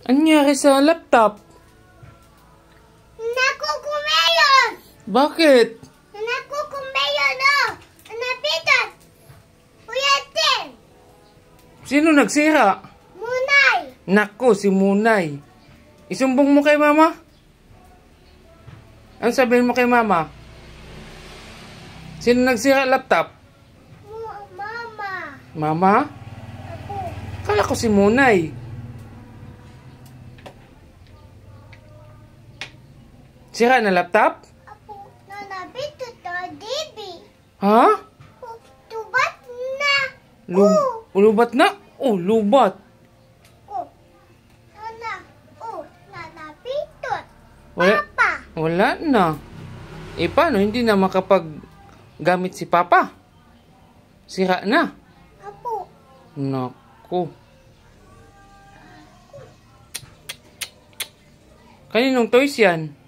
Anyari sa laptop? Nakukumeyon! Bakit? Nakukumeyon o! Oh! No? Napitan! Uyatin! Sino nagsira? Munay! Naku, si Munay. Isumbong mo kay mama? Ang sabihin mo kay mama? Sino nagsira laptop? Mama. Mama? Ako. Kala ko si Munay. Sira na laptop? Apo, nanabit to baby. Ha? Lubat na. Lub oh. Lubat na? Oh, lubat. Oh, nana. Oh, nanabit to. Wala, Papa. Wala na. E paano, hindi na makapag gamit si Papa? Sira na. Apo. Naku. Kaninong toys yan?